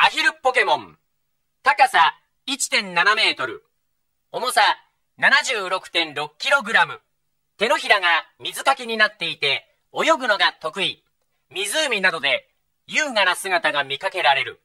アヒルポケモン。高さ1.7メートル。重さ 76.6kg。手のひらが水かきになっていて、泳ぐのが得意。湖などで優雅な姿が見かけられる。